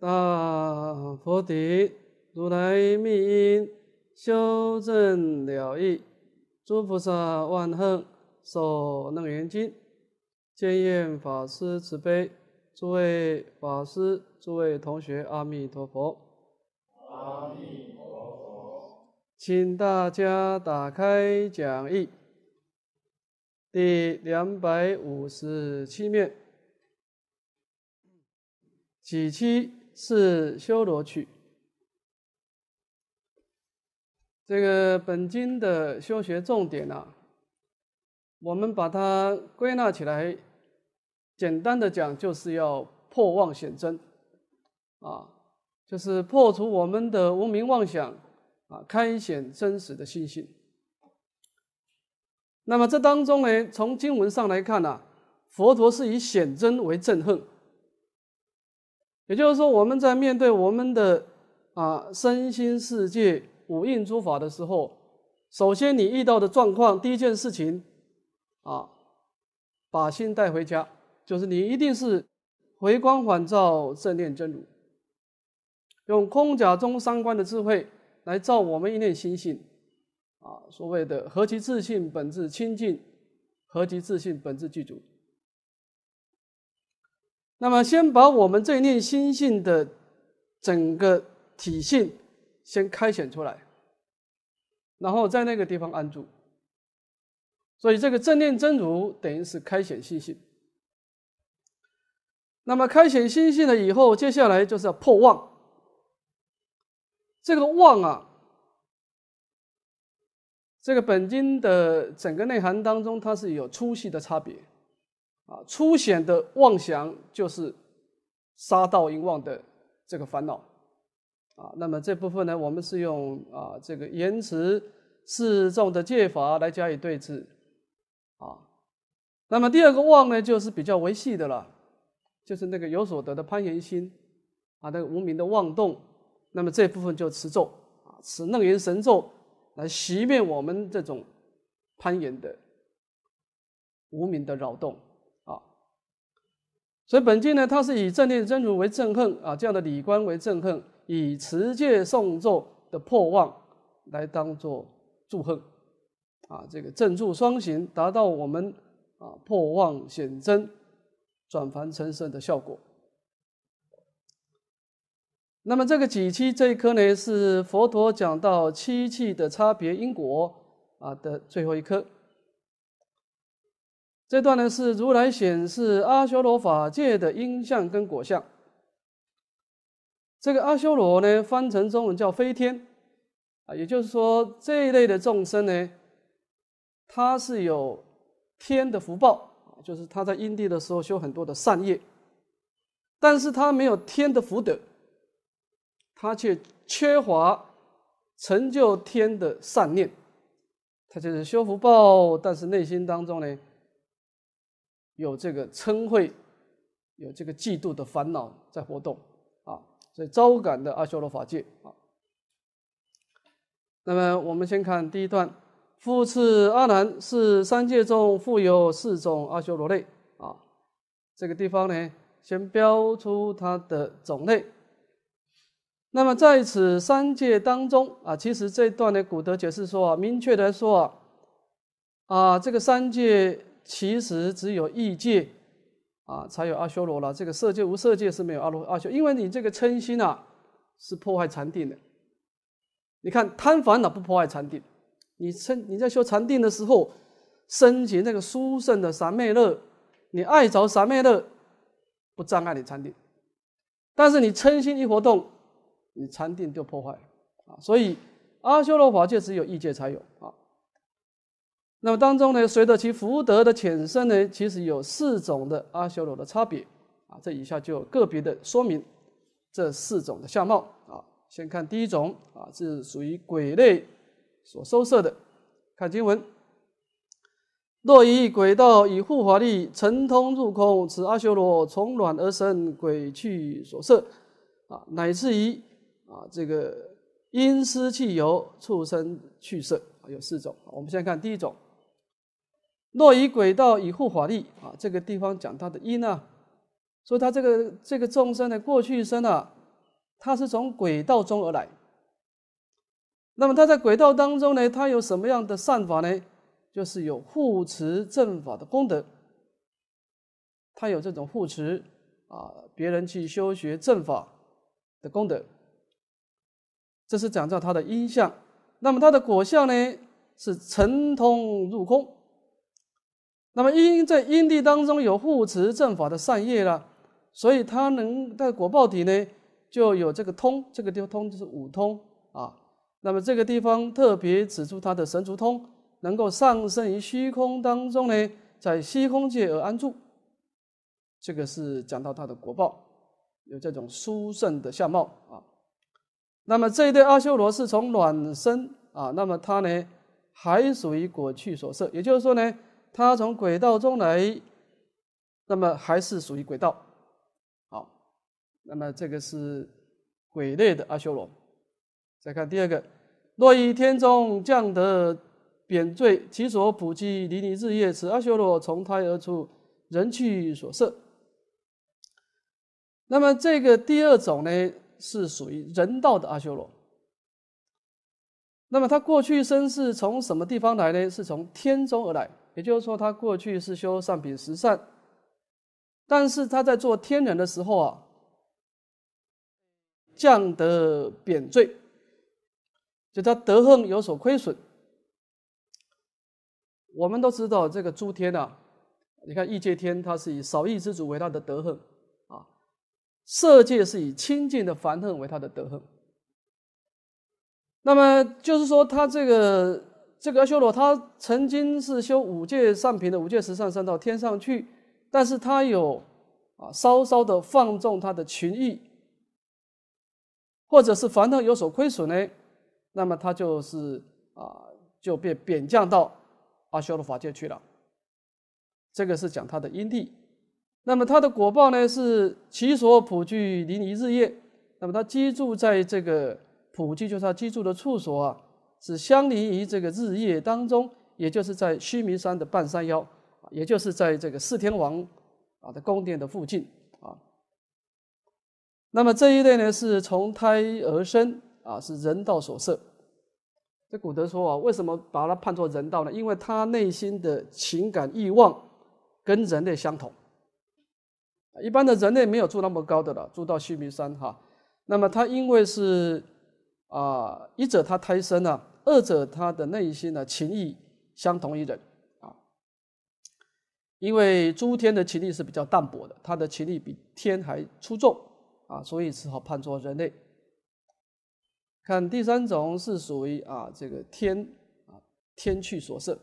大菩提如来密因修正了义，诸菩萨万恒受楞严经，建业法师慈悲，诸位法师、诸位同学，阿弥陀佛，阿弥陀佛，请大家打开讲义，第两百五十七面，第七。是修罗趣，这个本经的修学重点啊，我们把它归纳起来，简单的讲就是要破妄显真，啊，就是破除我们的无名妄想，啊，开显真实的信心。那么这当中呢，从经文上来看呢，佛陀是以显真为正恨。也就是说，我们在面对我们的啊身心世界五蕴诸法的时候，首先你遇到的状况，第一件事情，啊，把心带回家，就是你一定是回光返照正念真如，用空假中三观的智慧来照我们一念心性，啊，所谓的何其自信，本自清净；何其自信，本自具足。那么，先把我们这一念心性的整个体性先开显出来，然后在那个地方安住。所以，这个正念真如等于是开显心性。那么，开显心性了以后，接下来就是要破妄。这个妄啊，这个本经的整个内涵当中，它是有粗细的差别。啊，初显的妄想就是杀盗淫妄的这个烦恼啊。那么这部分呢，我们是用啊这个言辞示众的戒法来加以对治啊。那么第二个妄呢，就是比较维系的了，就是那个有所得的攀岩心啊，那个无名的妄动。那么这部分就持咒啊，持楞严神咒来熄灭我们这种攀岩的无名的扰动。所以本经呢，它是以正念真如为正恨啊，这样的理观为正恨，以持戒诵咒的破妄来当作祝恨，啊，这个正助双行，达到我们啊破妄显真，转凡成圣的效果。那么这个几期这一科呢，是佛陀讲到七气的差别因果啊的最后一科。这段呢是如来显示阿修罗法界的因相跟果相。这个阿修罗呢，翻成中文叫飞天啊，也就是说这一类的众生呢，他是有天的福报就是他在因地的时候修很多的善业，但是他没有天的福德，他却缺乏成就天的善念，他就是修福报，但是内心当中呢。有这个嗔恚，有这个嫉妒的烦恼在活动啊，所以招感的阿修罗法界啊。那么我们先看第一段，复次阿难，是三界中富有四种阿修罗类啊。这个地方呢，先标出它的种类。那么在此三界当中啊，其实这段呢，古德解释说啊，明确来说啊，啊，这个三界。其实只有异界，啊，才有阿修罗了。这个色界无色界是没有阿罗阿修，因为你这个嗔心啊，是破坏禅定的。你看贪烦恼不破坏禅定，你嗔你在修禅定的时候，升起那个殊胜的三昧乐，你爱着三昧乐，不障碍你禅定。但是你嗔心一活动，你禅定就破坏了啊。所以阿修罗法界只有异界才有啊。那么当中呢，随着其福德的浅深呢，其实有四种的阿修罗的差别啊。这以下就个别的说明这四种的相貌啊。先看第一种啊，是属于鬼类所收摄的。看经文：若以鬼道以护法力神通入空，此阿修罗从卵而生，鬼去所摄啊，乃至于啊这个阴湿气由畜生去色，有四种。我们先看第一种。若以轨道以护法力啊，这个地方讲它的因呢，说他它这个这个众生的过去生呢，它是从轨道中而来。那么它在轨道当中呢，它有什么样的善法呢？就是有护持正法的功德，它有这种护持啊，别人去修学正法的功德。这是讲到它的因相。那么它的果相呢，是沉通入空。那么因在因地当中有护持正法的善业了，所以他能在果报体呢就有这个通，这个地方通就是五通啊。那么这个地方特别指出他的神足通能够上升于虚空当中呢，在虚空界而安住。这个是讲到他的果报有这种殊胜的相貌啊。那么这一对阿修罗是从卵生啊，那么他呢还属于果去所摄，也就是说呢。他从轨道中来，那么还是属于轨道，好，那么这个是鬼类的阿修罗。再看第二个，若以天中降得贬坠，其所普及离离日夜，此阿修罗从胎而出，人去所摄。那么这个第二种呢，是属于人道的阿修罗。那么他过去生是从什么地方来呢？是从天中而来。也就是说，他过去是修上品十善，但是他在做天人的时候啊，降得贬罪，就他德行有所亏损。我们都知道这个诸天呐，你看异界天，它是以少欲之主为他的德行啊；色界是以清净的凡恨为他的德行。那么就是说，他这个。这个阿修罗，他曾经是修五界上品的五界十上善到天上去，但是他有啊稍稍的放纵他的情欲，或者是烦恼有所亏损呢，那么他就是啊就被贬降到阿修罗法界去了。这个是讲他的因地，那么他的果报呢是其所普聚离离日夜，那么他居住在这个普聚就是他居住的处所啊。是相邻于这个日夜当中，也就是在须弥山的半山腰，也就是在这个四天王啊的宫殿的附近啊。那么这一类呢，是从胎而生啊，是人道所设。这古德说啊，为什么把它判作人道呢？因为他内心的情感欲望跟人类相同。一般的人类没有住那么高的了，住到须弥山哈。那么他因为是啊，一者他胎生啊。二者他的内心呢情义相同于人啊，因为诸天的情意是比较淡薄的，他的情意比天还出众啊，所以只好判作人类。看第三种是属于啊这个天啊天气所设。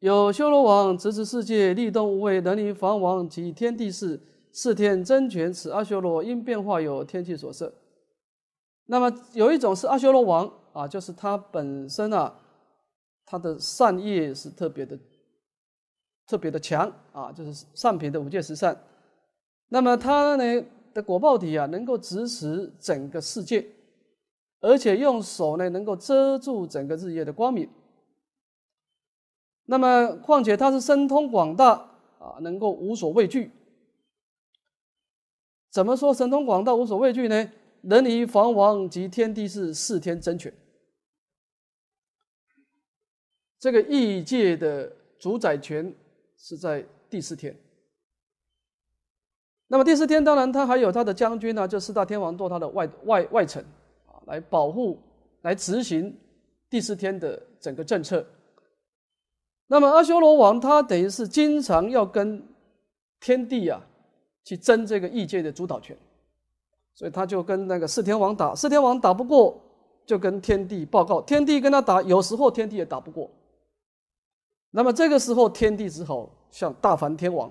有修罗王执持世界，力动无畏，能力凡王及天地事，四天真权，此阿修罗因变化有天气所设。那么有一种是阿修罗王。啊，就是他本身啊，他的善业是特别的，特别的强啊，就是上品的五戒十善。那么他呢的果报体啊，能够支持整个世界，而且用手呢能够遮住整个日夜的光明。那么况且他是神通广大啊，能够无所畏惧。怎么说神通广大无所畏惧呢？能离房王及天地是四天真权。这个异界的主宰权是在第四天，那么第四天当然他还有他的将军呢，就四大天王做他的外外外臣，啊，来保护、来执行第四天的整个政策。那么阿修罗王他等于是经常要跟天帝啊去争这个异界的主导权，所以他就跟那个四天王打，四天王打不过，就跟天帝报告，天帝跟他打，有时候天帝也打不过。那么这个时候，天帝只好向大梵天王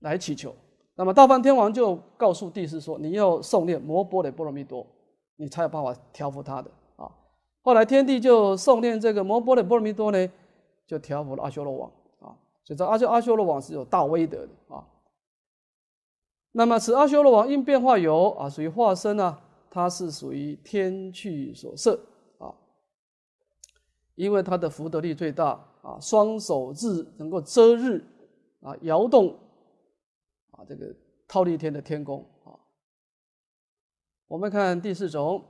来祈求。那么大梵天王就告诉帝师说：“你要诵念摩诃的波罗蜜多，你才有办法调伏他的。”啊，后来天帝就诵念这个摩诃的波罗蜜多呢，就调伏了阿修罗王。啊，所以这阿修阿修罗王是有大威德的。啊，那么此阿修罗王应变化有啊，属于化身啊，它是属于天趣所设。因为他的福德力最大啊，双手日能够遮日啊，摇动啊，这个套利天的天宫啊。我们看第四种，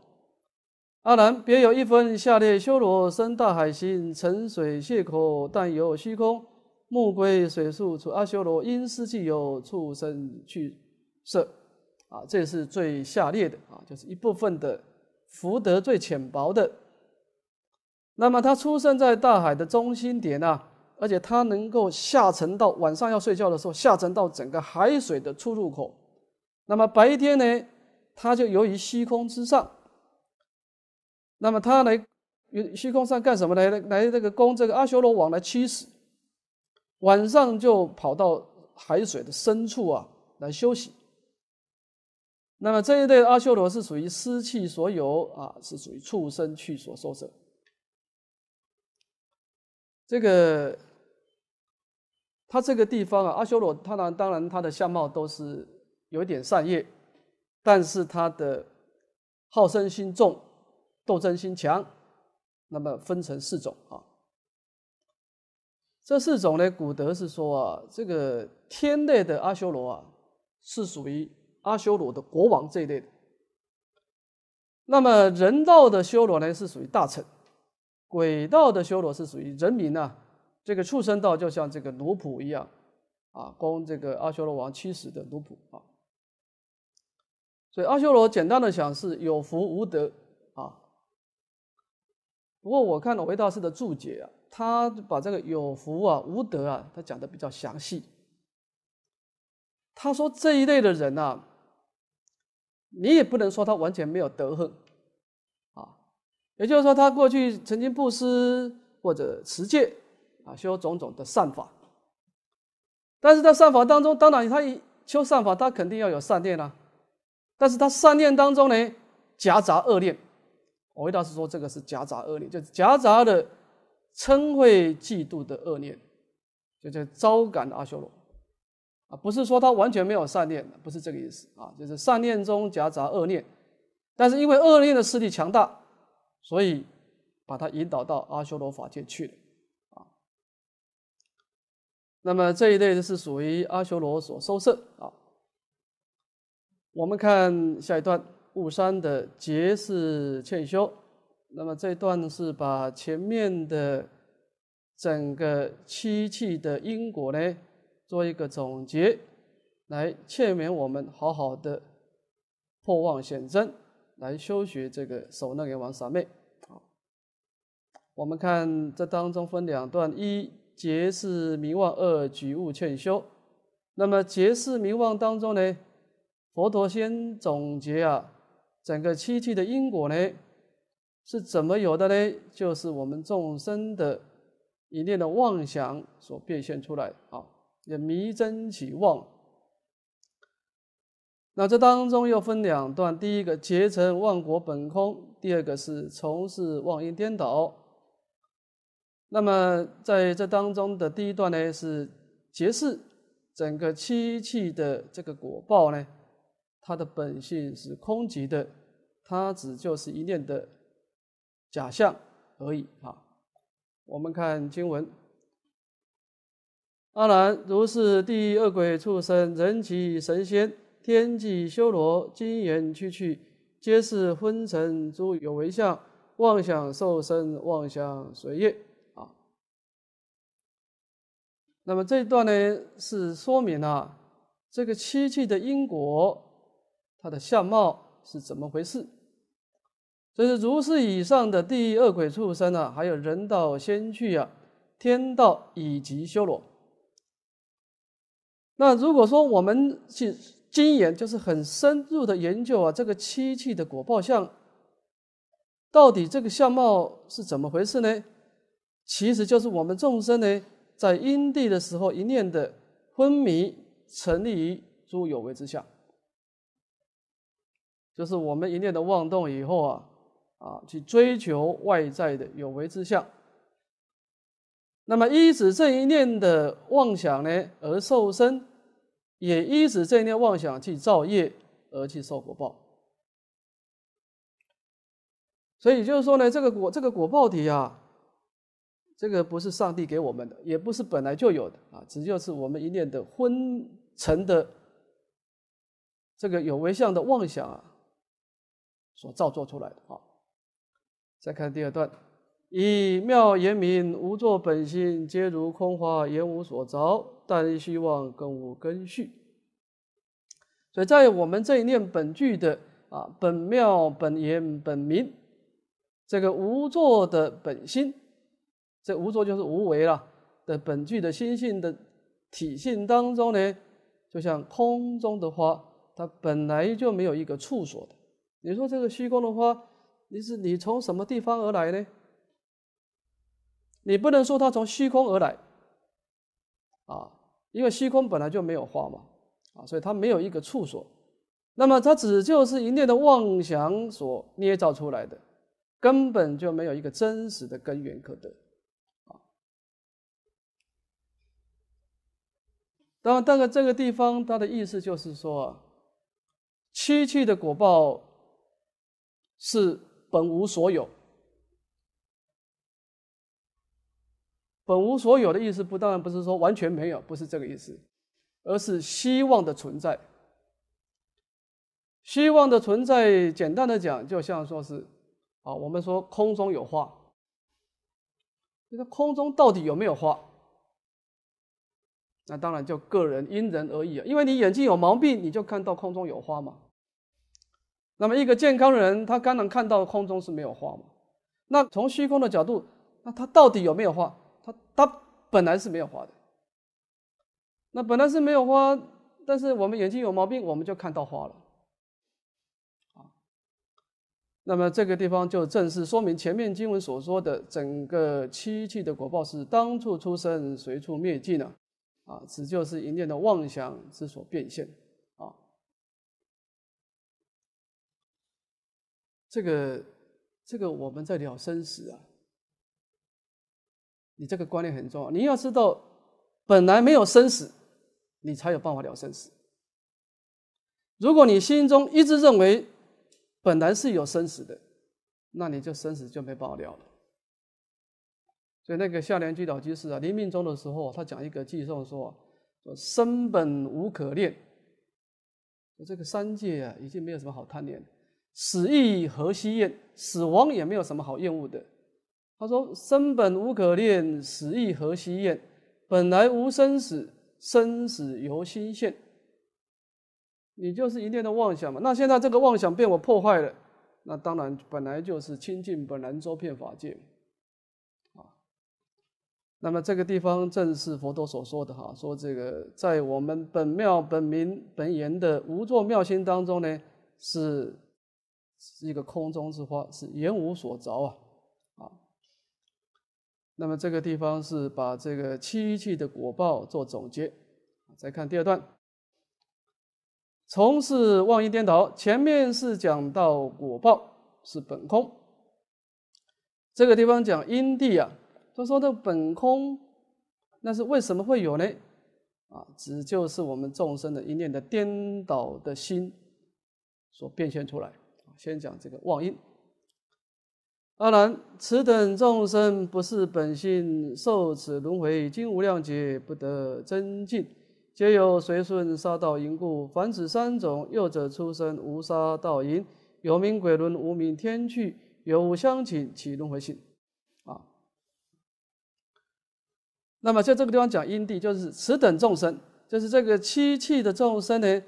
阿难别有一分下列修罗生大海心，沉水泄口，但有虚空，木龟水树处阿修罗因斯既有畜生去色，啊，这是最下列的啊，就是一部分的福德最浅薄的。那么它出生在大海的中心点啊，而且它能够下沉到晚上要睡觉的时候下沉到整个海水的出入口，那么白天呢，它就游于虚空之上。那么它来，于虚空上干什么？来来这个供这个阿修罗王来驱使，晚上就跑到海水的深处啊来休息。那么这一对阿修罗是属于湿气所有啊，是属于畜生去所受者。这个，他这个地方啊，阿修罗，他当当然，他的相貌都是有点善业，但是他的好胜心重，斗争心强，那么分成四种啊。这四种呢，古德是说啊，这个天类的阿修罗啊，是属于阿修罗的国王这一类的。那么人道的修罗呢，是属于大臣。轨道的修罗是属于人民呐，这个畜生道就像这个奴仆一样，啊，供这个阿修罗王驱使的奴仆啊。所以阿修罗简单的讲是有福无德啊。不过我看了维大师的注解啊，他把这个有福啊、无德啊，他讲的比较详细。他说这一类的人呐，你也不能说他完全没有德行，也就是说，他过去曾经布施或者持戒，啊，修种种的善法。但是，在善法当中，当然他一修善法，他肯定要有善念啦。但是他善念当中呢，夹杂恶念。我为大师说，这个是夹杂恶念，就夹杂的嗔恚、嫉妒的恶念，就叫招感阿修罗。啊，不是说他完全没有善念不是这个意思啊，就是善念中夹杂恶念。但是因为恶念的势力强大。所以，把他引导到阿修罗法界去了，啊。那么这一类呢，是属于阿修罗所收摄啊。我们看下一段，雾山的劫是欠修。那么这一段是把前面的整个七气的因果呢，做一个总结，来劝勉我们好好的破妄显真。来修学这个守那仁王三昧啊。我们看这当中分两段，一结是迷妄，二举悟劝修。那么结是迷妄当中呢，佛陀先总结啊，整个七趣的因果呢是怎么有的呢？就是我们众生的一念的妄想所变现出来啊，也迷真起妄。那这当中又分两段，第一个结成万国本空，第二个是从事妄因颠倒。那么在这当中的第一段呢，是结示整个七器的这个果报呢，它的本性是空寂的，它只就是一念的假象而已啊。我们看经文：阿难，如是第二恶鬼畜生人及神仙。天际修罗、金阎、区去，皆是昏沉诸有为相，妄想受身，妄想随业啊。那么这一段呢，是说明了这个七气的因果，它的相貌是怎么回事。这是如是以上的第二鬼、畜生啊，还有人道、仙趣啊，天道以及修罗。那如果说我们去。精研就是很深入的研究啊，这个七器的果报相，到底这个相貌是怎么回事呢？其实就是我们众生呢，在因地的时候一念的昏迷，沉溺于诸有为之相，就是我们一念的妄动以后啊，啊，去追求外在的有为之相，那么依止这一念的妄想呢，而受身。也依止这念妄想去造业，而去受果报。所以就是说呢，这个果，这个果报体啊，这个不是上帝给我们的，也不是本来就有的啊，只就是我们一念的昏沉的这个有为相的妄想啊，所造作出来的啊。再看第二段。以妙言明无作本心，皆如空花，言无所着，但希望更无根续。所以在我们这一念本具的啊，本妙、本言、本明，这个无作的本心，这无作就是无为了的本具的心性的体性当中呢，就像空中的花，它本来就没有一个处所的。你说这个虚空的花，你是你从什么地方而来呢？你不能说它从虚空而来，啊，因为虚空本来就没有花嘛，啊，所以它没有一个处所，那么它只就是一念的妄想所捏造出来的，根本就没有一个真实的根源可得，啊。当然，大概这个地方它的意思就是说，啊，七气的果报是本无所有。本无所有的意思，不当然不是说完全没有，不是这个意思，而是希望的存在。希望的存在，简单的讲，就像说是啊，我们说空中有花，这个空中到底有没有花？那当然就个人因人而异啊，因为你眼睛有毛病，你就看到空中有花嘛。那么一个健康人，他刚能看到空中是没有花嘛。那从虚空的角度，那他到底有没有花？它它本来是没有花的，那本来是没有花，但是我们眼睛有毛病，我们就看到花了。啊，那么这个地方就正是说明前面经文所说的整个七气的果报是当处出生，随处灭尽了，啊，此就是一念的妄想之所变现。啊，这个这个我们在聊生死啊。你这个观念很重要，你要知道，本来没有生死，你才有办法了生死。如果你心中一直认为本来是有生死的，那你就生死就没办法了。所以那个下联居老居士啊，临命终的时候，他讲一个偈颂说：“说生本无可恋，这个三界啊，已经没有什么好贪恋；死亦何惜厌，死亡也没有什么好厌恶的。”他说：“生本无可恋，死亦何惜言？本来无生死，生死由心现。你就是一念的妄想嘛。那现在这个妄想被我破坏了，那当然本来就是清净本来周遍法界啊。那么这个地方正是佛陀所说的哈，说这个在我们本妙本明本言的无作妙心当中呢，是是一个空中之花，是言无所着啊。”那么这个地方是把这个七气的果报做总结，再看第二段，从事妄因颠倒。前面是讲到果报是本空，这个地方讲因地啊，他说的本空，那是为什么会有呢？啊，只就是我们众生的一念的颠倒的心所变现出来。先讲这个妄因。阿难，此等众生不是本性，受此轮回，今无量劫不得真净，皆由随顺杀道因故。凡此三种，又者出生无杀道因，有名鬼轮，无名天趣，有无相情，起轮回性。啊，那么在这个地方讲因地，就是此等众生，就是这个七气的众生呢，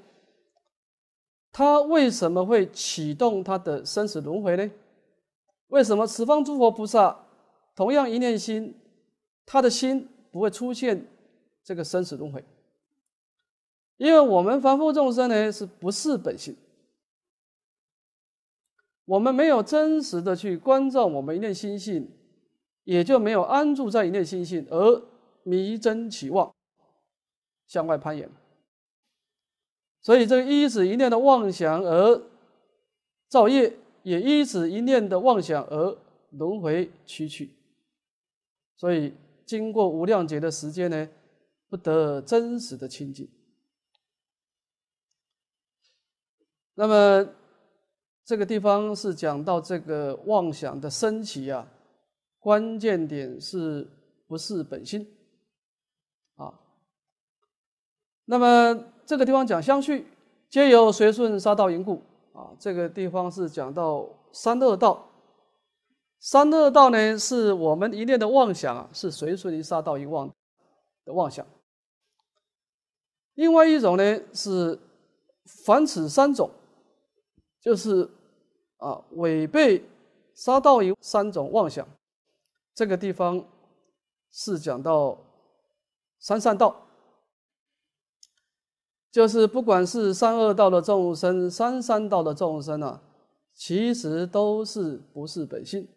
他为什么会启动他的生死轮回呢？为什么十方诸佛菩萨同样一念心，他的心不会出现这个生死轮回？因为我们凡夫众生呢，是不是本性？我们没有真实的去关照我们一念心性，也就没有安住在一念心性，而迷真起妄，向外攀缘。所以这个一指一念的妄想而造业。也依此一念的妄想而轮回去去，所以经过无量劫的时间呢，不得真实的清净。那么这个地方是讲到这个妄想的升起啊，关键点是不是本心啊？那么这个地方讲相续，皆由随顺杀道因故。啊，这个地方是讲到三恶道，三恶道呢是我们一念的妄想啊，是随随一杀道一妄的妄想。另外一种呢是凡此三种，就是啊违背杀道一三种妄想。这个地方是讲到三善道。就是不管是三恶道的众生、三三道的众生啊，其实都是不是本性，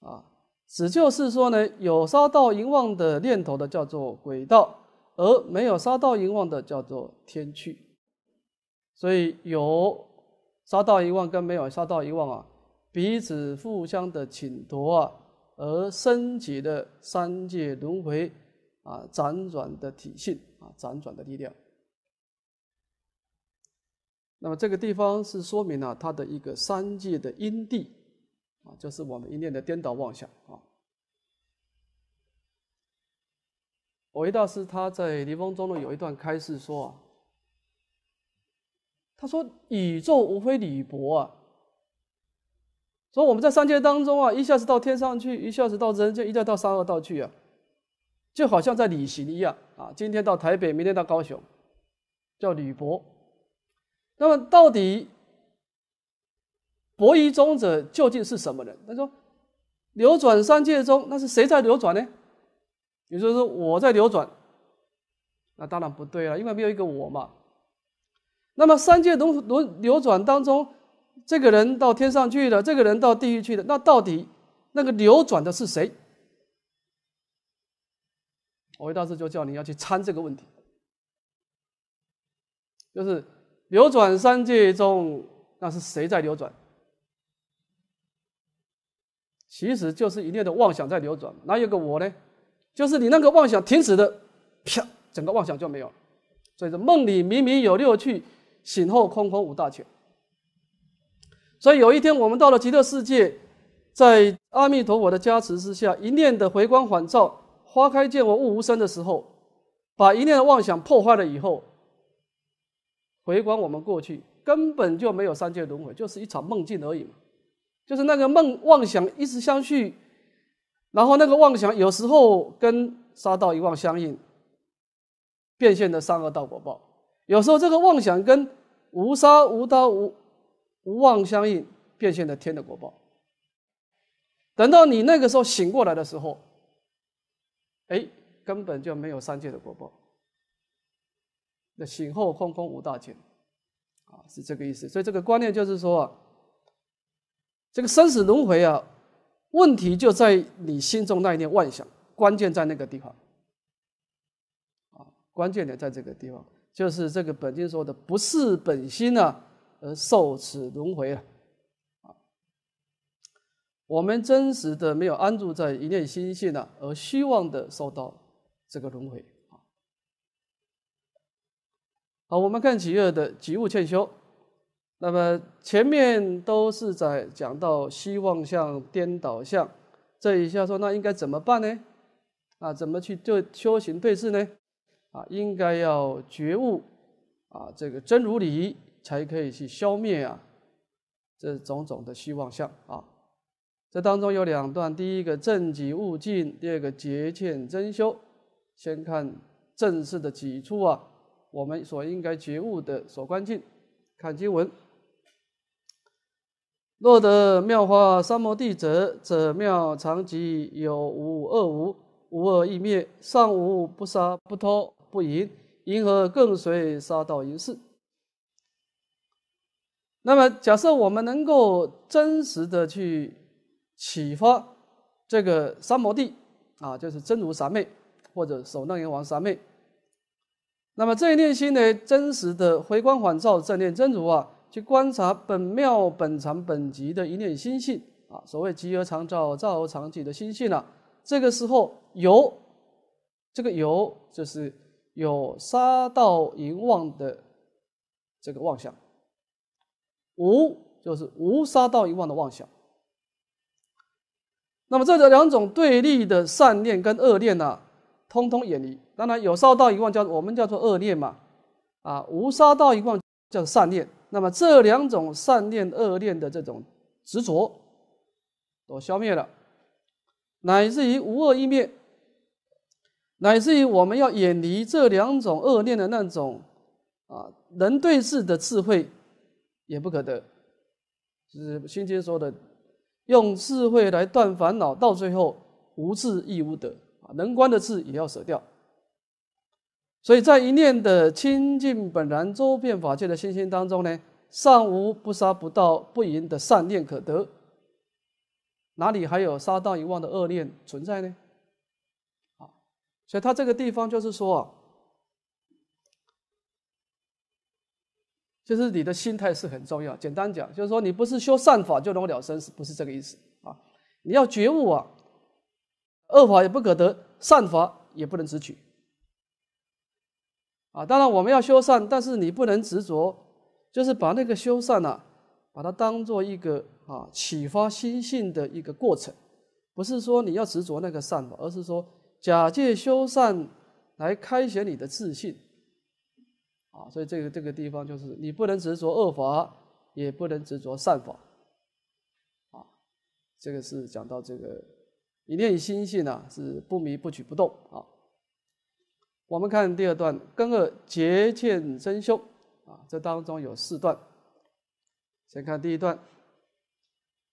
啊，只就是说呢，有杀道淫妄的念头的叫做鬼道，而没有杀道淫妄的叫做天趣，所以有杀道遗忘跟没有杀道遗忘啊，彼此互相的请夺啊，而升起的三界轮回啊，辗转的体性啊，辗转的力量。那么这个地方是说明了它的一个三界的因地啊，就是我们一念的颠倒妄想啊。维大师他在《离风中》的有一段开示说啊，他说：“宇宙无非旅泊啊，所以我们在三界当中啊，一下子到天上去，一下子到人间，一下子到三恶道去啊，就好像在旅行一样啊。今天到台北，明天到高雄，叫旅泊。”那么，到底博弈中者究竟是什么人？他说：“流转三界中，那是谁在流转呢？”也就是说，我在流转，那当然不对了，因为没有一个我嘛。那么，三界轮轮流转当中，这个人到天上去了，这个人到地狱去了，那到底那个流转的是谁？我到这就叫你要去参这个问题，就是。流转三界中，那是谁在流转？其实就是一念的妄想在流转。哪有个我呢？就是你那个妄想停止的，啪，整个妄想就没有了。所以说，梦里明明有六趣，醒后空空五大球。所以有一天我们到了极乐世界，在阿弥陀佛的加持之下，一念的回光返照，花开见我悟无生的时候，把一念的妄想破坏了以后。回观我们过去，根本就没有三界轮回，就是一场梦境而已嘛。就是那个梦妄想一直相续，然后那个妄想有时候跟杀道一望相应，变现的善恶道果报；有时候这个妄想跟无杀无刀无无妄相应，变现的天的果报。等到你那个时候醒过来的时候，哎，根本就没有三界的果报。这醒后空空无大千，啊，是这个意思。所以这个观念就是说，这个生死轮回啊，问题就在你心中那一念妄想，关键在那个地方，啊，关键点在这个地方，就是这个本经说的，不是本心呢，而受此轮回啊。我们真实的没有安住在一念心性呢，而虚妄的受到这个轮回。好，我们看几二的及物欠修。那么前面都是在讲到希望相、颠倒相，这一下说那应该怎么办呢？啊，怎么去对修行对峙呢？啊，应该要觉悟啊，这个真如理才可以去消灭啊这种种的希望相啊。这当中有两段，第一个正己勿尽，第二个结欠真修。先看正式的几处啊。我们所应该觉悟的所观境，看经文。若得妙化三摩地者，则妙常寂，有无二无，无二亦灭，上无不杀不偷不淫，因何更随杀道淫事？那么，假设我们能够真实的去启发这个三摩地啊，就是真如三昧或者首楞严王三昧。那么这一念心呢？真实的回光返照，正念真如啊，去观察本妙、本常、本寂的一念心性啊。所谓集而常照，照而常寂的心性啊，这个时候有，这个有就是有杀到淫妄的这个妄想；无就是无杀到淫妄的妄想。那么这两种对立的善念跟恶念呢，通通远离。当然有烧道一况叫我们叫做恶念嘛，啊无烧道一况叫善念。那么这两种善念、恶念的这种执着，都消灭了，乃至于无恶一灭，乃至于我们要远离这两种恶念的那种啊人对治的智慧也不可得，就是心经说的，用智慧来断烦恼，到最后无智亦无德啊，能观的智也要舍掉。所以在一念的清净本然、周遍法界的心性当中呢，尚无不杀、不道不淫的善念可得，哪里还有杀盗淫妄的恶念存在呢？啊，所以他这个地方就是说，啊，就是你的心态是很重要。简单讲，就是说你不是修善法就能了生死，不是这个意思啊。你要觉悟啊，恶法也不可得，善法也不能执取。啊，当然我们要修善，但是你不能执着，就是把那个修善呢，把它当做一个啊启发心性的一个过程，不是说你要执着那个善法，而是说假借修善来开显你的自信。啊，所以这个这个地方就是你不能执着恶法，也不能执着善法。啊，这个是讲到这个一念心性呢，是不迷不取不动啊。我们看第二段，根二结见真修啊，这当中有四段。先看第一段，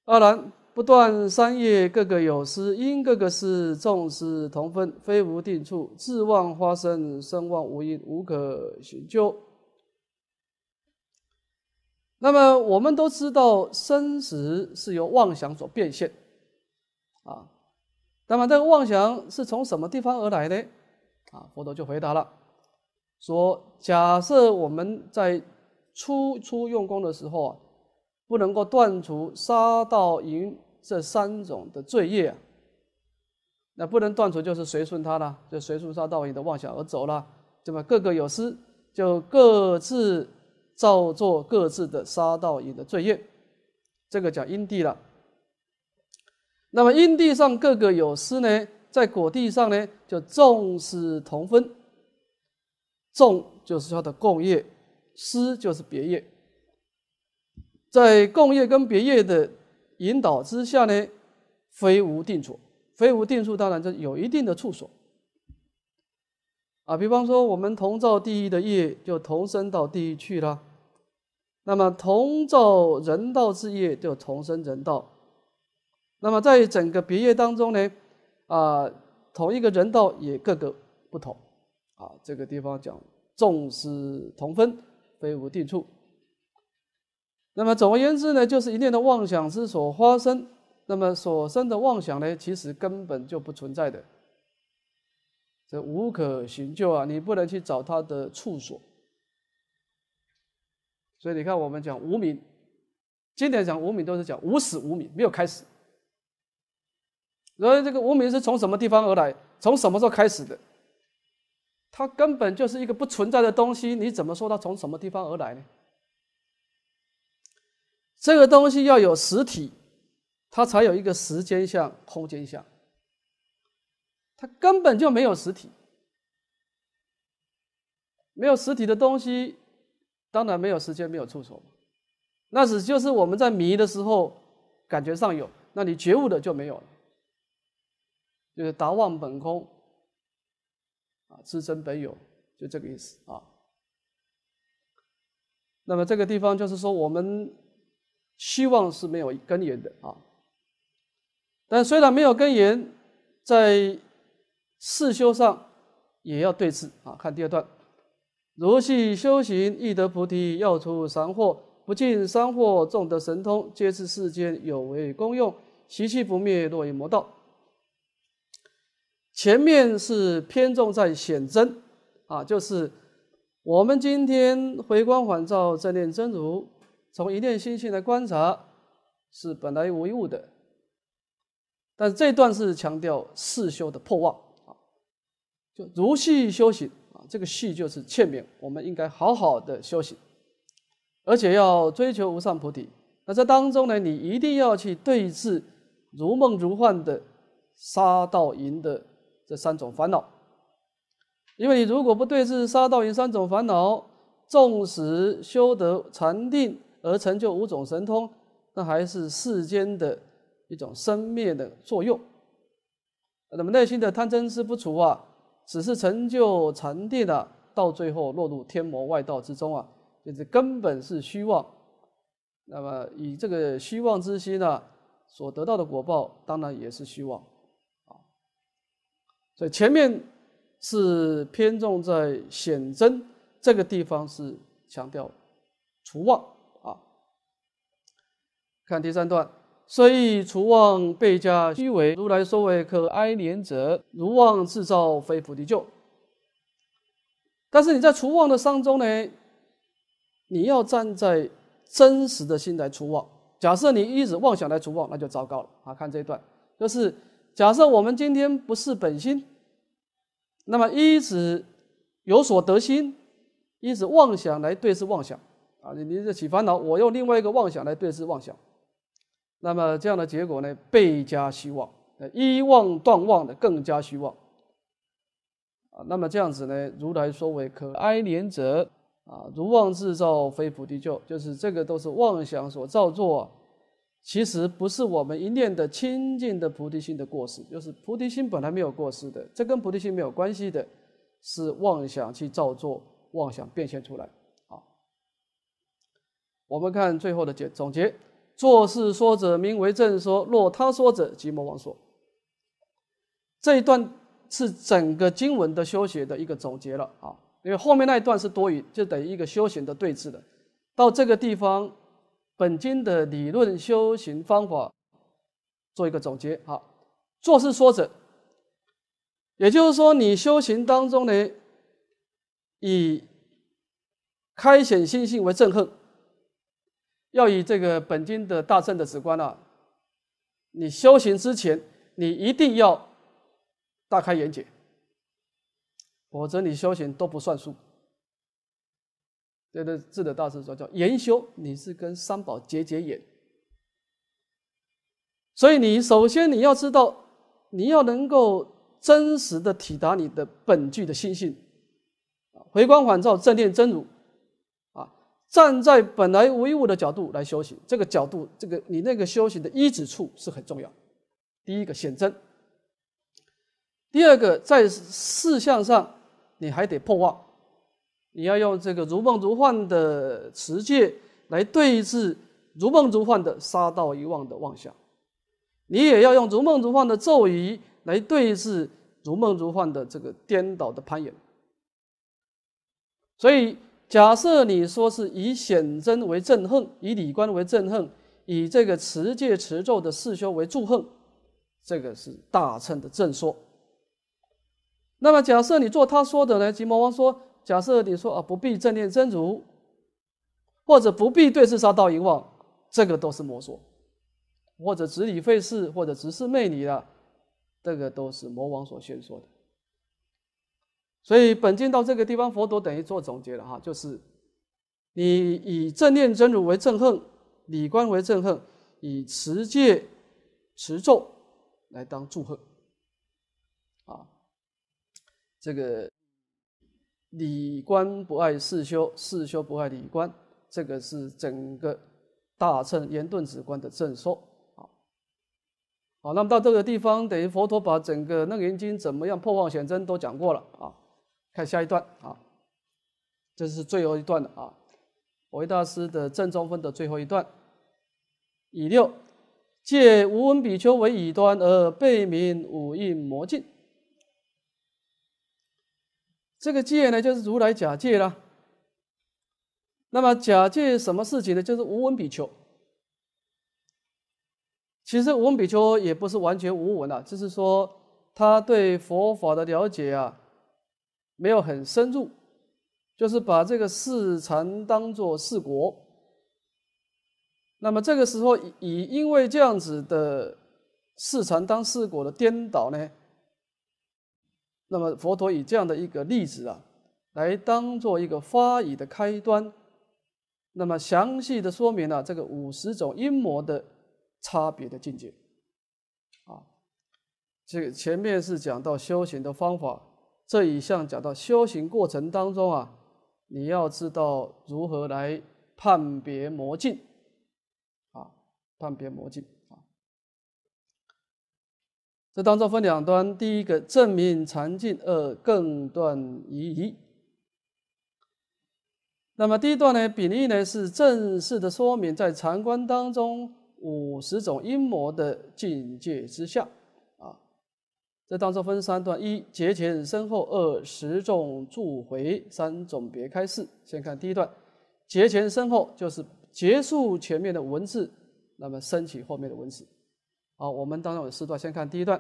二然不断三业，个个有失，因个个是众是同分，非无定处，自妄发生，生妄无因，无可寻究。那么我们都知道，生死是由妄想所变现啊。那么这个妄想是从什么地方而来的？啊，佛陀就回答了，说：假设我们在初初用功的时候啊，不能够断除杀道淫这三种的罪业，那不能断除就是随顺他了，就随顺杀道淫的妄想而走了，对吧？各个有失，就各自造作各自的杀道淫的罪业，这个叫因地了。那么因地上各个有失呢？在果地上呢，就众是同分，众就是它的共业，师就是别业。在共业跟别业的引导之下呢，非无定处，非无定处当然就有一定的处所。啊，比方说我们同造地狱的业就同生到地狱去了，那么同造人道之业就同生人道。那么在整个别业当中呢？啊，同一个人道也各个不同，啊，这个地方讲众是同分，非无定处。那么总而言之呢，就是一念的妄想之所发生，那么所生的妄想呢，其实根本就不存在的，这无可寻救啊，你不能去找它的处所。所以你看，我们讲无名，经典讲无名都是讲无始无名，没有开始。所以这个无名是从什么地方而来？从什么时候开始的？它根本就是一个不存在的东西，你怎么说它从什么地方而来呢？这个东西要有实体，它才有一个时间相、空间相。它根本就没有实体，没有实体的东西，当然没有时间、没有处所。那是就是我们在迷的时候感觉上有，那你觉悟的就没有了。就是达望本空，啊，知真本有，就这个意思啊。那么这个地方就是说，我们希望是没有根源的啊。但虽然没有根源，在世修上也要对峙啊。看第二段：如系修行，易得菩提，要除三惑，不净三惑，众得神通，皆是世间有为功用，习气不灭，若为魔道。前面是偏重在显真，啊，就是我们今天回光返照在念真如，从一念心性来观察，是本来无物的。但是这段是强调四修的破妄，啊，就如系修行啊，这个系就是欠勉，我们应该好好的修行，而且要追求无上菩提。那这当中呢，你一定要去对峙如梦如幻的杀道淫的。这三种烦恼，因为你如果不对治杀盗淫三种烦恼，纵使修得禅定而成就五种神通，那还是世间的一种生灭的作用。那么内心的贪嗔痴不除啊，只是成就禅定了，到最后落入天魔外道之中啊，就是根本是虚妄。那么以这个虚妄之心呢，所得到的果报当然也是虚妄。所以前面是偏重在显真这个地方是强调除妄啊。看第三段，所以除妄倍加虚伪。如来说为可哀怜者，如妄自造，非菩提就。但是你在除妄的当中呢，你要站在真实的心来除妄。假设你一直妄想来除妄，那就糟糕了啊。看这一段，就是。假设我们今天不是本心，那么一直有所得心，一直妄想来对视妄想，啊，你你起烦恼，我用另外一个妄想来对视妄想，那么这样的结果呢，倍加虚妄，呃，一妄断妄的更加虚妄，啊，那么这样子呢，如来说为可哀怜者，啊，如妄自造非菩提就就是这个都是妄想所造作。其实不是我们一念的清净的菩提心的过失，就是菩提心本来没有过失的，这跟菩提心没有关系的，是妄想去造作，妄想变现出来啊。我们看最后的结总结，做事说者名为正说，若他说者即魔王说。这一段是整个经文的修学的一个总结了啊，因为后面那一段是多余，就等于一个修行的对峙的，到这个地方。本经的理论修行方法做一个总结，好，做事说者，也就是说，你修行当中呢，以开显心性为正恨，要以这个本经的大正的直观啊，你修行之前，你一定要大开眼界，否则你修行都不算数。这个智的大师说：“叫研修，你是跟三宝结结缘。所以你首先你要知道，你要能够真实的体达你的本具的心性，回光返照，正念真如，啊，站在本来唯物的角度来修行，这个角度，这个你那个修行的依止处是很重要。第一个显真，第二个在事项上你还得破妄。”你要用这个如梦如幻的持戒来对治如梦如幻的杀盗遗忘的妄想，你也要用如梦如幻的咒语来对治如梦如幻的这个颠倒的攀岩。所以，假设你说是以显真为正横，以理观为正横，以这个持戒持咒的四修为助横，这个是大乘的正说。那么，假设你做他说的呢？即魔王说。假设你说啊，不必正念真如，或者不必对视杀道遗忘，这个都是魔说；或者执理废事，或者执事魅理了，这个都是魔王所宣说的。所以本经到这个地方，佛陀等于做总结了哈，就是你以正念真如为正恨，理观为正恨，以持戒持咒来当祝贺。啊，这个。理观不爱世修，世修不爱理观，这个是整个大乘言顿止观的正说。好，好，那么到这个地方，等于佛陀把整个楞严经怎么样破妄显真都讲过了。啊，看下一段，啊，这是最后一段了啊，维大师的正中分的最后一段。以六，借无闻比丘为乙端而被名五蕴魔境。这个戒呢，就是如来假戒了。那么假戒什么事情呢？就是无闻比丘。其实无闻比丘也不是完全无闻啊，就是说他对佛法的了解啊，没有很深入，就是把这个四禅当做四果。那么这个时候，以因为这样子的四禅当四果的颠倒呢？那么佛陀以这样的一个例子啊，来当做一个发语的开端，那么详细的说明了这个五十种阴魔的差别的境界，啊，这前面是讲到修行的方法，这一项讲到修行过程当中啊，你要知道如何来判别魔境，啊，判别魔境。这当中分两段，第一个证明禅境，二更断疑疑。那么第一段呢，比例呢是正式的说明，在禅观当中五十种阴魔的境界之下，啊，这当中分三段：一节前身后，二十种住回，三种别开示。先看第一段，节前身后就是结束前面的文字，那么升起后面的文字。好，我们当然有四段，先看第一段。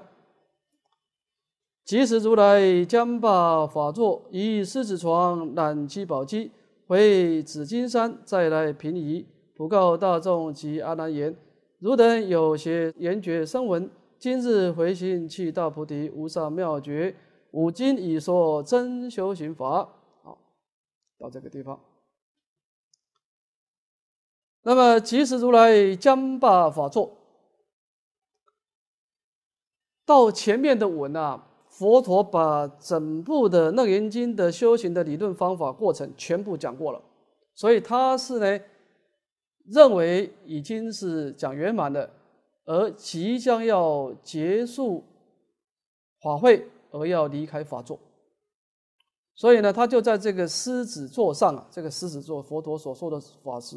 即时如来将把法座，以狮子床揽七宝机回紫金山，再来平移，普告大众及阿难言：汝等有些言觉声闻，今日回心去大菩提无上妙觉，五经已说真修行法。好，到这个地方。那么即时如来将把法座。到前面的文啊，佛陀把整部的《楞严经》的修行的理论方法过程全部讲过了，所以他是呢认为已经是讲圆满的，而即将要结束法会而要离开法座，所以呢他就在这个狮子座上啊，这个狮子座佛陀所说的法师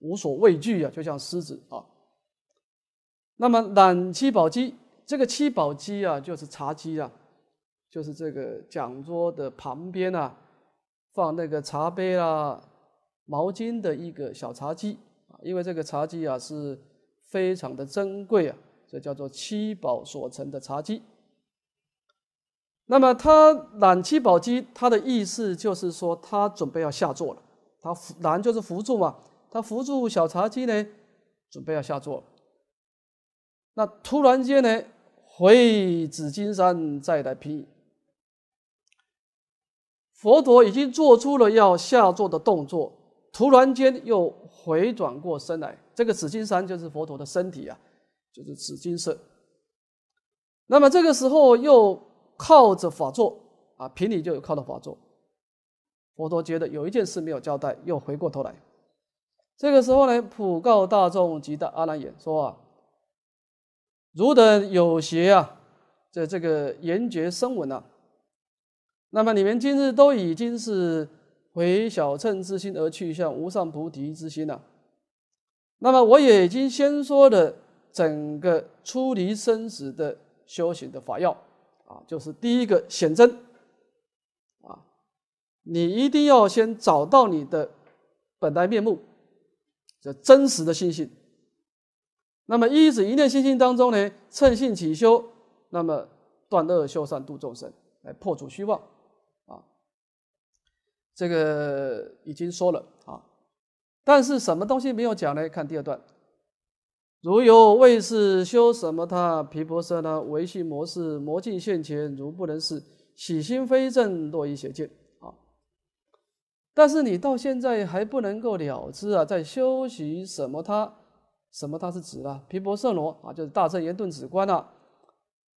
无所畏惧啊，就像狮子啊。那么懒七宝鸡。这个七宝机啊，就是茶几啊，就是这个讲桌的旁边啊，放那个茶杯啊、毛巾的一个小茶几啊。因为这个茶几啊，是非常的珍贵啊，这叫做七宝所成的茶几。那么他揽七宝机，他的意思就是说，他准备要下座了。他揽就是扶住嘛，他扶住小茶几呢，准备要下座了。那突然间呢？回紫金山再来评。佛陀已经做出了要下坐的动作，突然间又回转过身来。这个紫金山就是佛陀的身体啊，就是紫金色。那么这个时候又靠着法座啊，贫里就有靠着法座。佛陀觉得有一件事没有交代，又回过头来。这个时候呢，普告大众及大阿难言说啊。汝等有邪啊，在这个言觉声闻呐。那么你们今日都已经是回小乘之心而去向无上菩提之心了。那么我也已经先说的整个出离生死的修行的法要啊，就是第一个显真啊，你一定要先找到你的本来面目，这真实的信心。那么依止一念心性当中呢，乘性起修，那么断恶修善度众生，来破除虚妄，啊，这个已经说了啊。但是什么东西没有讲呢？看第二段，如有为是修什么他毗婆舍呢？唯系模式魔境现前，如不能是喜心非正落于邪见啊。但是你到现在还不能够了知啊，在修习什么他。什么？它是指啊，皮婆舍罗啊，就是大乘圆顿止观了。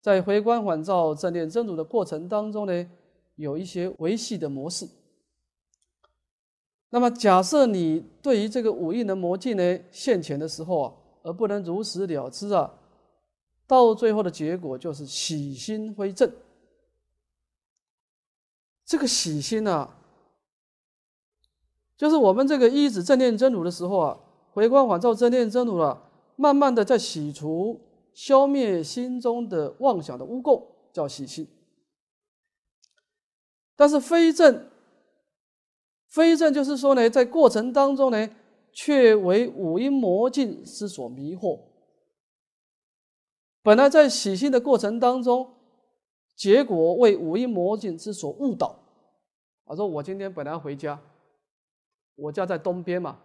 在回观返照正念真主的过程当中呢，有一些维系的模式。那么，假设你对于这个五蕴的魔境呢现前的时候啊，而不能如实了知啊，到最后的结果就是喜心非正。这个喜心呢，就是我们这个一指正念真如的时候啊。回光返照，真念真如了，慢慢的在洗除、消灭心中的妄想的污垢，叫洗心。但是非正，非正就是说呢，在过程当中呢，却为五阴魔境之所迷惑。本来在洗心的过程当中，结果为五阴魔境之所误导。我说我今天本来回家，我家在东边嘛。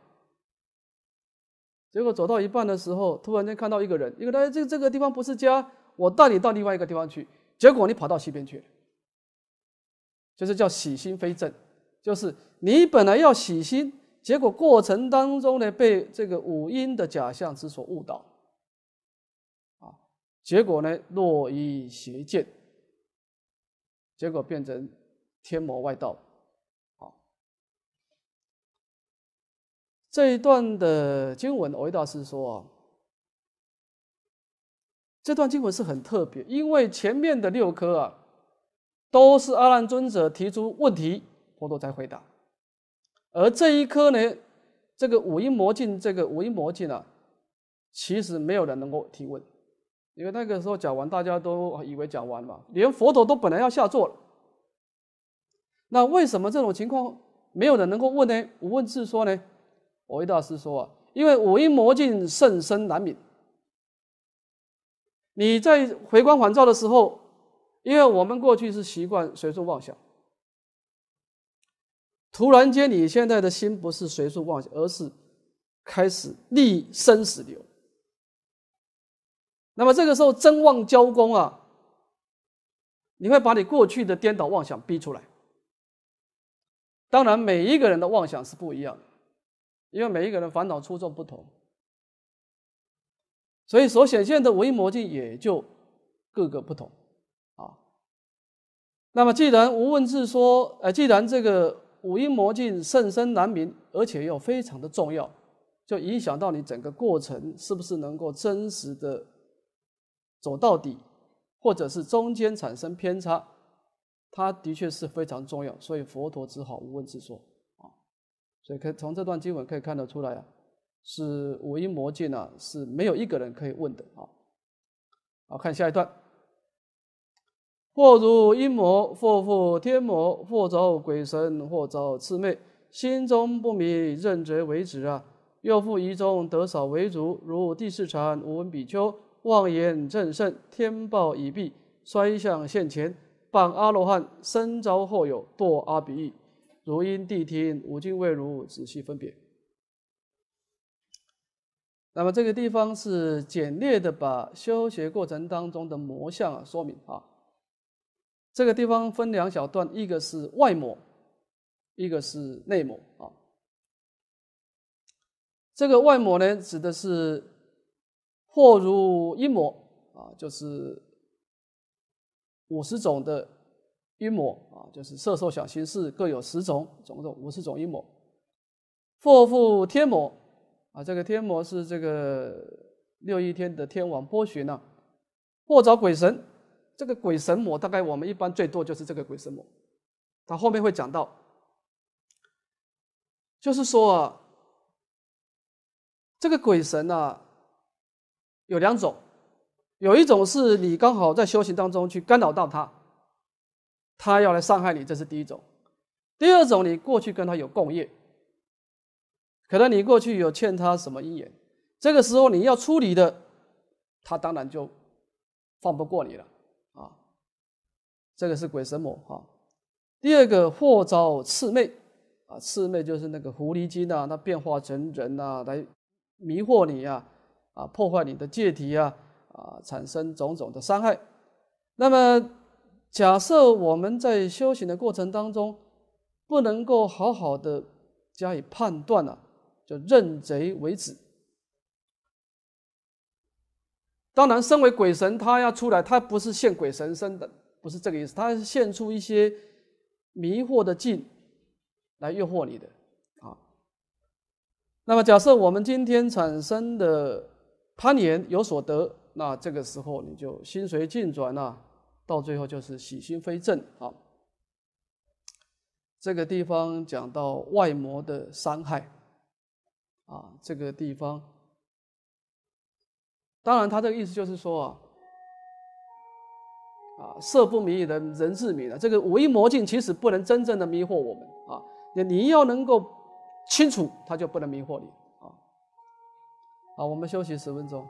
结果走到一半的时候，突然间看到一个人，一个他这这个地方不是家，我带你到另外一个地方去。结果你跑到西边去，就是叫喜心非正，就是你本来要喜心，结果过程当中呢被这个五阴的假象之所误导，啊，结果呢落于邪见，结果变成天魔外道。这一段的经文，维大师说，这段经文是很特别，因为前面的六科啊，都是阿难尊者提出问题，佛陀在回答，而这一科呢，这个五阴魔镜，这个五阴魔镜啊，其实没有人能够提问，因为那个时候讲完，大家都以为讲完嘛，连佛陀都本来要下座了，那为什么这种情况没有人能够问呢？无问自说呢？我一大师说：“啊，因为五阴魔境甚深难免。你在回光返照的时候，因为我们过去是习惯随处妄想，突然间你现在的心不是随处妄想，而是开始逆生死流。那么这个时候真妄交功啊，你会把你过去的颠倒妄想逼出来。当然，每一个人的妄想是不一样的。”因为每一个人烦恼出众不同，所以所显现的五阴魔境也就各个不同，啊。那么既然无问智说，呃，既然这个五阴魔境甚深难明，而且又非常的重要，就影响到你整个过程是不是能够真实的走到底，或者是中间产生偏差，它的确是非常重要，所以佛陀只好无问自说。所以可以从这段经文可以看得出来啊，是五阴魔界呢是没有一个人可以问的啊。好，看下一段，或入阴魔，或复天魔，或遭鬼神，或遭魑魅，心中不明，认贼为止啊。又复一中得少为足，如第四禅无闻比丘，妄言正盛，天报已毕，衰相现前，谤阿罗汉，身遭祸有，堕阿鼻狱。如因谛听，无尽为汝仔细分别。那么这个地方是简略的把修学过程当中的魔相啊说明啊。这个地方分两小段，一个是外魔，一个是内魔啊。这个外魔呢，指的是或如阴魔啊，就是五十种的。阴魔啊，就是色受想行识各有十种，总共五十种阴魔。祸福天魔啊，这个天魔是这个六一天的天王波取呢。或找鬼神，这个鬼神魔大概我们一般最多就是这个鬼神魔。他后面会讲到，就是说啊，这个鬼神呢有两种，有一种是你刚好在修行当中去干扰到他。他要来伤害你，这是第一种；第二种，你过去跟他有共业，可能你过去有欠他什么因缘，这个时候你要处理的，他当然就放不过你了啊。这个是鬼神魔哈。第二个祸招魑魅啊，魑魅就是那个狐狸精啊，它变化成人啊，来迷惑你啊，啊，破坏你的戒体啊，啊，产生种种的伤害。那么。假设我们在修行的过程当中，不能够好好的加以判断了，就认贼为子。当然，身为鬼神，他要出来，他不是现鬼神身的，不是这个意思，他是现出一些迷惑的境来诱惑你的啊。那么，假设我们今天产生的贪念有所得，那这个时候你就心随境转了。到最后就是喜心非正啊，这个地方讲到外魔的伤害啊，这个地方，当然他这个意思就是说啊，啊色不迷人人自迷了。这个五阴魔镜其实不能真正的迷惑我们啊，你要能够清楚，他就不能迷惑你啊。好，我们休息十分钟。